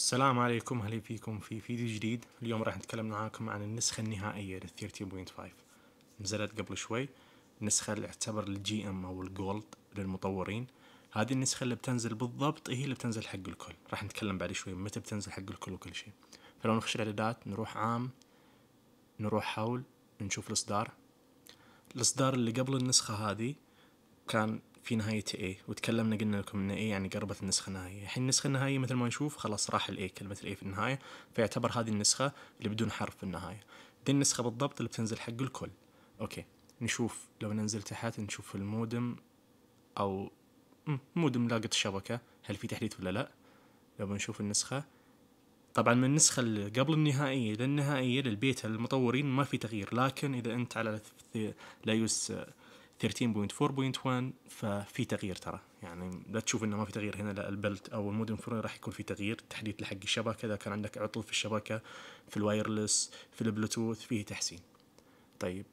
السلام عليكم هلا فيكم في فيديو جديد اليوم راح نتكلم معاكم عن النسخة النهائية لل 30.5 نزلت قبل شوي النسخة اللي اعتبر الجي ام او الجولد للمطورين هذه النسخة اللي بتنزل بالضبط هي اللي بتنزل حق الكل راح نتكلم بعد شوي متى بتنزل حق الكل وكل شيء فلو نخش الاعدادات نروح عام نروح حول نشوف الاصدار الاصدار اللي قبل النسخة هذه كان في نهاية A وتكلمنا قلنا لكم ان A يعني قربت النسخة النهائية الحين النسخة النهائية مثل ما نشوف خلاص راح ال A كلمة ال A في النهاية فيعتبر هذه النسخة اللي بدون حرف في النهاية دي النسخة بالضبط اللي بتنزل حق الكل اوكي نشوف لو ننزل تحت نشوف المودم او مودم لاقة الشبكة هل في تحديث ولا لا لو بنشوف النسخة طبعا من النسخة اللي قبل النهائية للنهائية للبيتا للمطورين ما في تغيير لكن إذا أنت على لايوس 13.4.1 ففي تغيير ترى يعني لا تشوف انه ما في تغيير هنا لا البلت او المودم فور راح يكون في تغيير تحديث لحق الشبكه اذا كان عندك عطل في الشبكه في الوايرلس في البلوتوث فيه تحسين طيب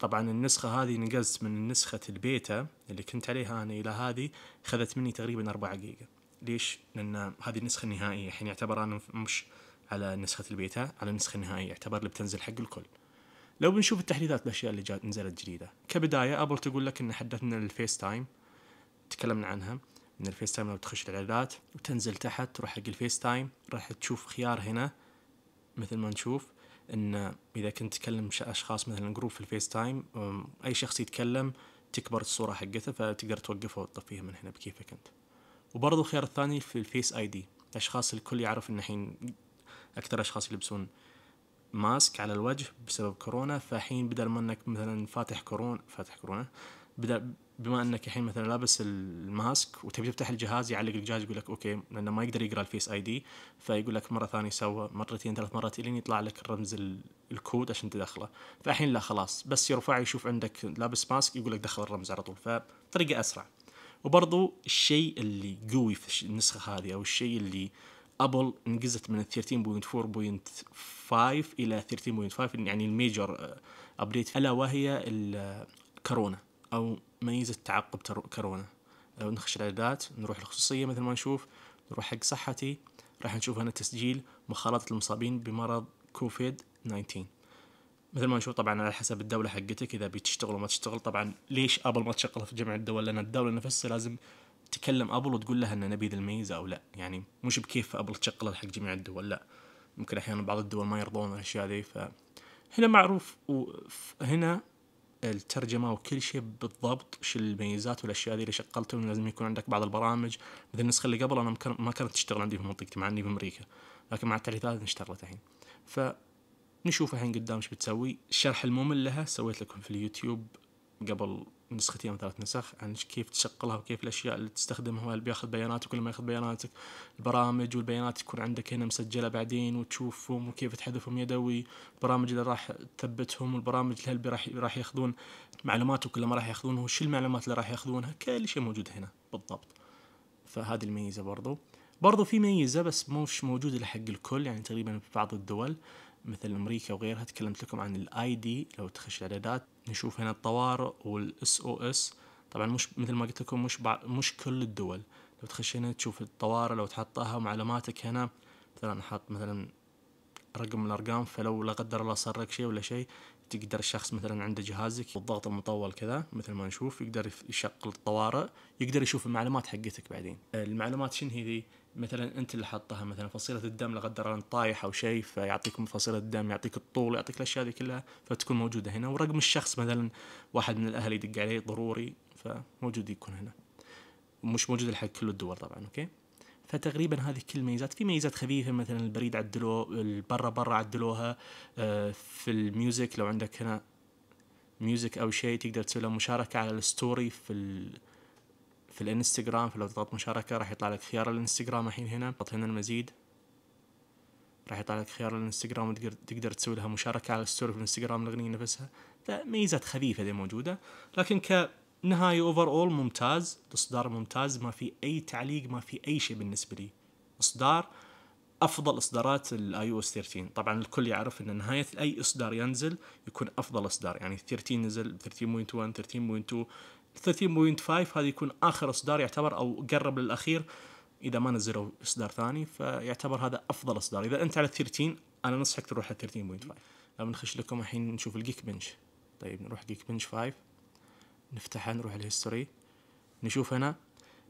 طبعا النسخة هذه نقزت من نسخة البيتا اللي كنت عليها أنا إلى هذه خذت مني تقريبا 4 جيجا ليش؟ لأن هذه النسخة النهائية الحين يعتبر أنا مش على نسخة البيتا على النسخة النهائية يعتبر اللي بتنزل حق الكل لو بنشوف التحديثات بالاشياء اللي جات نزلت جديده كبدايه ابل تقول لك ان حدثنا الفيس تايم تكلمنا عنها ان الفيس تايم لو تخش الاعدادات وتنزل تحت تروح حق الفيس تايم راح تشوف خيار هنا مثل ما نشوف ان اذا كنت تكلم اشخاص مثلا جروب في الفيس تايم اي شخص يتكلم تكبر الصوره حقته فتقدر توقفه وتطفيها من هنا بكيفك انت وبرضه الخيار الثاني في الفيس اي دي الاشخاص الكل يعرف ان الحين اكثر اشخاص يلبسون ماسك على الوجه بسبب كورونا فحين بدل ما انك مثلا فاتح كورونا فاتح كورونا بدل بما انك الحين مثلا لابس الماسك وتبي تفتح الجهاز يعلق الجهاز يقول لك اوكي لانه ما يقدر يقرا الفيس اي دي فيقول لك مره ثانيه سوى مرتين ثلاث مرات الين يطلع لك الرمز الكود عشان تدخله فالحين لا خلاص بس يرفع يشوف عندك لابس ماسك يقول لك دخل الرمز على طول فطريقه اسرع وبرضو الشيء اللي قوي في النسخه هذه او الشيء اللي آه ابل نقزت من 13.4.5 الى 13.5 يعني الميجر ابديت آه، الا وهي الكورونا او ميزه تعقب كورونا لو آه، نخش الاعدادات نروح الخصوصيه مثل ما نشوف نروح حق صحتي راح نشوف هنا تسجيل مخالطه المصابين بمرض كوفيد 19 مثل ما نشوف طبعا على حسب الدوله حقتك اذا بتشتغل وما تشتغل طبعا ليش ابل ما تشغلها في جميع الدول لان الدوله نفسها لازم تكلم ابل وتقول لها ان نبي ذي الميزه او لا يعني مش بكيف ابل تشغله حق جميع الدول لا ممكن احيانا بعض الدول ما يرضون الاشياء ذي ف هنا معروف وهنا الترجمة وكل شيء بالضبط وش الميزات والأشياء ذي اللي شغلتهم لازم يكون عندك بعض البرامج مثل النسخة اللي قبل أنا ما كانت تشتغل عندي في منطقتي مع إني بأمريكا لكن مع التحديثات اشتغلت الحين فنشوف الحين قدام ايش بتسوي الشرح الممل لها سويت لكم في اليوتيوب قبل نسختين او ثلاث نسخ عن يعني كيف تشغلها وكيف الاشياء اللي تستخدمها اللي بياخذ بياناتك ولا ما ياخذ بياناتك البرامج والبيانات تكون عندك هنا مسجله بعدين وتشوفهم وكيف تحذفهم يدوي البرامج اللي راح تثبتهم والبرامج اللي راح راح ياخذون معلومات وكل ما راح ياخذونه وش المعلومات اللي راح ياخذونها كل شيء موجود هنا بالضبط فهذه الميزه برضو برضو في ميزه بس مش موجوده لحق الكل يعني تقريبا في بعض الدول مثل امريكا وغيرها تكلمت لكم عن الاي دي لو تخش الاعدادات نشوف هنا الطوارئ والاس او اس طبعا مش مثل ما قلت لكم مش مش كل الدول لو تخش هنا تشوف الطوارئ لو تحطها معلوماتك هنا مثلا حط مثلا رقم من الارقام فلو لا قدر الله صار لك شيء ولا شيء تقدر الشخص مثلا عنده جهازك والضغط المطول كذا مثل ما نشوف يقدر يشغل الطوارئ يقدر يشوف المعلومات حقتك بعدين المعلومات شنو هي ذي مثلا انت اللي حطها مثلا فصيله الدم لا قدر الله طايح او شيء فيعطيك فصيله الدم يعطيك الطول يعطيك الاشياء هذه كلها فتكون موجوده هنا ورقم الشخص مثلا واحد من الاهل يدق عليه ضروري فموجود يكون هنا مش موجود حق كل الدول طبعا اوكي فتقريبا هذه كل الميزات في ميزات خفيفه مثلا البريد عدلوه البرا برا عدلوها آه، في الميوزك لو عندك هنا ميوزك او شيء تقدر تسوي له مشاركه على الستوري في ال... في الانستغرام فلو تضغط مشاركه راح يطلع لك خيار الانستغرام الحين هنا اضغط هنا المزيد راح يطلع لك خيار الانستغرام وتقدر تقدر تسوي لها مشاركه على الستوري في الانستغرام الاغنيه نفسها فميزات خفيفه دي موجوده لكن ك نهاية اوفر اول ممتاز اصدار ممتاز ما في اي تعليق ما في اي شيء بالنسبة لي اصدار افضل اصدارات الاي او اس 13 طبعا الكل يعرف ان نهايه اي اصدار ينزل يكون افضل اصدار يعني 13 نزل 13.1 13.2 13.5 هذا يكون اخر اصدار يعتبر او قرب للاخير اذا ما نزلوا اصدار ثاني فيعتبر هذا افضل اصدار اذا انت على 13 انا نصحك تروح على 13.5 لما نخش لكم الحين نشوف الجيك بنش طيب نروح جيك بنش 5 نفتحها نروح الهيستوري نشوف هنا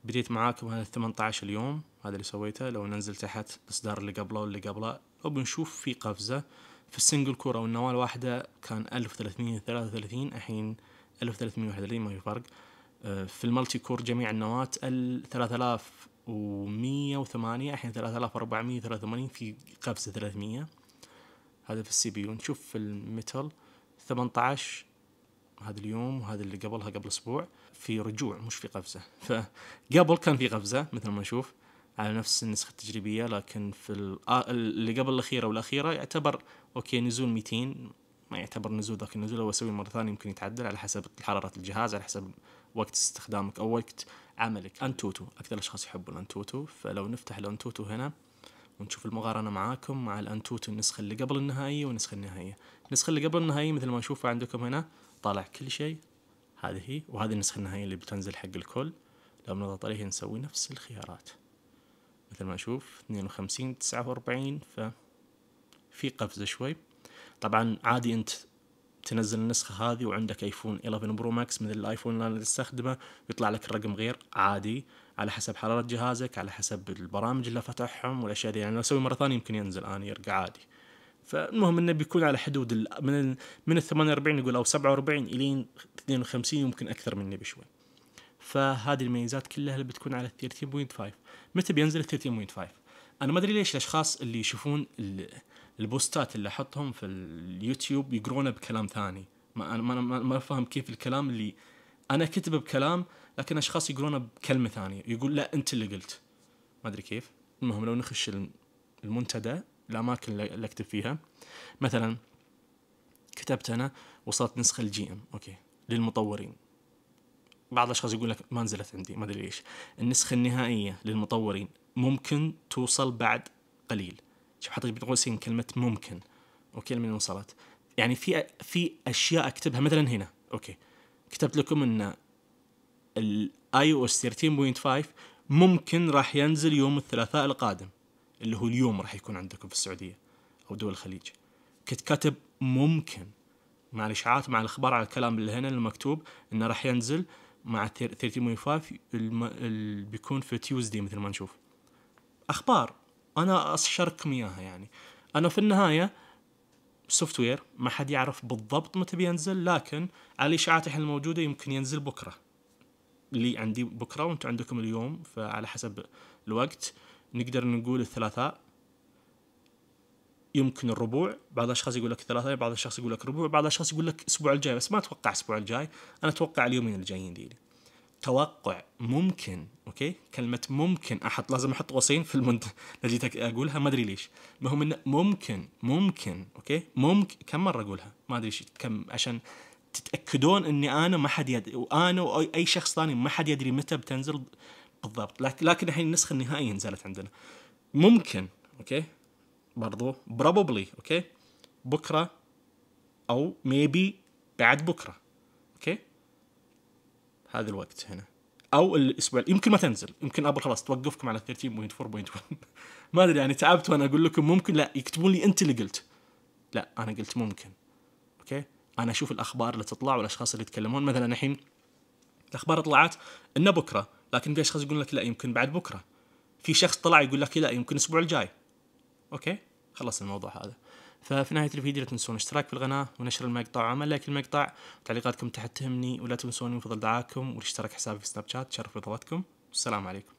بديت معاكم هذا 18 اليوم هذا اللي سويته لو ننزل تحت الاصدار اللي قبله واللي قبله وبنشوف في قفزة في السنجل كورة والنواة الواحدة كان 1333 الحين 1331 ما في فرق آه، في المالتي كور جميع النواة 3108 الحين 3483 في قفزة 300 هذا في السي بي يو نشوف في الميتال 18 هذا اليوم وهذا اللي قبلها قبل اسبوع في رجوع مش في قفزه فقبل كان في قفزه مثل ما نشوف على نفس النسخه التجريبيه لكن في آه، اللي قبل الاخيره والاخيره يعتبر اوكي نزول 200 ما يعتبر نزول ذاك النزول لو اسويه مره ثانيه يمكن يتعدل على حسب حراره الجهاز على حسب وقت استخدامك او وقت عملك انتوتو اكثر الاشخاص يحبوا الانتوتو فلو نفتح الانتوتو هنا ونشوف المقارنه معاكم مع الانتوتو النسخه اللي قبل النهائيه والنسخه النهائيه النسخه اللي قبل النهائيه مثل ما نشوفها عندكم هنا طالع كل شيء هذه هي وهذه النسخة النهائية اللي بتنزل حق الكل لو بنضغط عليه نسوي نفس الخيارات مثل ما نشوف اثنين وخمسين تسعة وأربعين ففي قفزة شوي طبعا عادي انت تنزل النسخة هذه وعندك ايفون 11 برو ماكس مثل الايفون اللي انا استخدمه يطلع لك الرقم غير عادي على حسب حرارة جهازك على حسب البرامج اللي فتحهم والاشياء دي يعني لو اسوي مرة ثانية يمكن ينزل اني يرجع عادي فالمهم انه بيكون على حدود من من ال 48 يقول او 47 الين 52 يمكن اكثر مني بشوي. فهذه الميزات كلها اللي بتكون على 13.5 متى بينزل 13.5؟ انا ما ادري ليش الاشخاص اللي يشوفون البوستات اللي احطهم في اليوتيوب يقرونه بكلام ثاني ما انا ما, ما فاهم كيف الكلام اللي انا كتبه بكلام لكن اشخاص يقرونه بكلمه ثانيه يقول لا انت اللي قلت ما ادري كيف المهم لو نخش المنتدى الاماكن اللي اكتب فيها مثلا كتبت انا وصلت نسخه الجي ام اوكي للمطورين بعض الاشخاص يقول لك ما نزلت عندي ما ادري ليش النسخه النهائيه للمطورين ممكن توصل بعد قليل شوف حاطط بين قوسين كلمه ممكن اوكي لمن وصلت يعني في في اشياء اكتبها مثلا هنا اوكي كتبت لكم ان الاي او اس 13.5 ممكن راح ينزل يوم الثلاثاء القادم اللي هو اليوم راح يكون عندكم في السعودية أو دول الخليج كتكتب ممكن مع الإشاعات مع الأخبار على الكلام اللي هنا المكتوب إنه راح ينزل مع 30.5 بيكون في تيوزدي مثل ما نشوف أخبار أنا أشركم إياها يعني أنا في النهاية سوفت وير ما حد يعرف بالضبط متى بينزل لكن على الإشاعات الحين الموجودة يمكن ينزل بكرة لي عندي بكرة وأنتم عندكم اليوم فعلى حسب الوقت نقدر نقول الثلاثاء يمكن الربوع بعض الاشخاص يقول لك ثلاثاء بعض الاشخاص يقول لك ربوع بعض الاشخاص يقول لك الاسبوع الجاي بس ما اتوقع الاسبوع الجاي انا اتوقع اليومين الجايين دي توقع ممكن اوكي كلمه ممكن احط لازم احط قوسين في المنت جيت اقولها ما ادري ليش المهم انه ممكن ممكن اوكي ممكن كم مره اقولها ما ادري كم عشان تتاكدون اني انا ما حد يدري وانا واي شخص ثاني ما حد يدري متى بتنزل بالضبط لكن الحين النسخه النهائيه نزلت عندنا ممكن اوكي برضو بروبلي اوكي بكره او ميبي بعد بكره اوكي هذا الوقت هنا او الاسبوع يمكن ما تنزل يمكن ابل خلاص توقفكم على 13.4.1 ما ادري يعني تعبت وانا اقول لكم ممكن لا يكتبون لي انت اللي قلت لا انا قلت ممكن اوكي انا اشوف الاخبار اللي تطلع والاشخاص اللي يتكلمون مثلا الحين الاخبار طلعت انه بكره لكن في اشخاص يقول لك لا يمكن بعد بكره في شخص طلع يقول لك لا يمكن الاسبوع الجاي اوكي خلص الموضوع هذا ففي نهاية الفيديو لا تنسون الاشتراك في القناة ونشر المقطع وعمل لايك المقطع وتعليقاتكم تحت تهمني ولا تنسوني فضل دعاكم والاشتراك حسابي في سناب شات تشرف بضواتكم والسلام عليكم